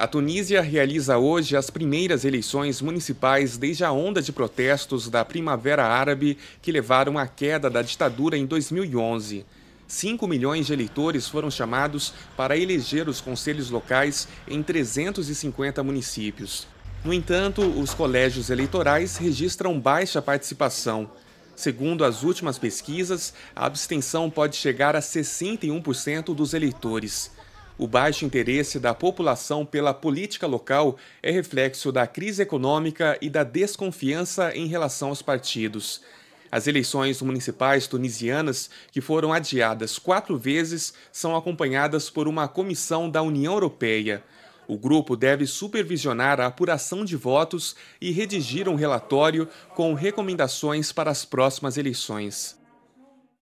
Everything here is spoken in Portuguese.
A Tunísia realiza hoje as primeiras eleições municipais desde a onda de protestos da Primavera Árabe que levaram à queda da ditadura em 2011. 5 milhões de eleitores foram chamados para eleger os conselhos locais em 350 municípios. No entanto, os colégios eleitorais registram baixa participação. Segundo as últimas pesquisas, a abstenção pode chegar a 61% dos eleitores. O baixo interesse da população pela política local é reflexo da crise econômica e da desconfiança em relação aos partidos. As eleições municipais tunisianas, que foram adiadas quatro vezes, são acompanhadas por uma comissão da União Europeia. O grupo deve supervisionar a apuração de votos e redigir um relatório com recomendações para as próximas eleições.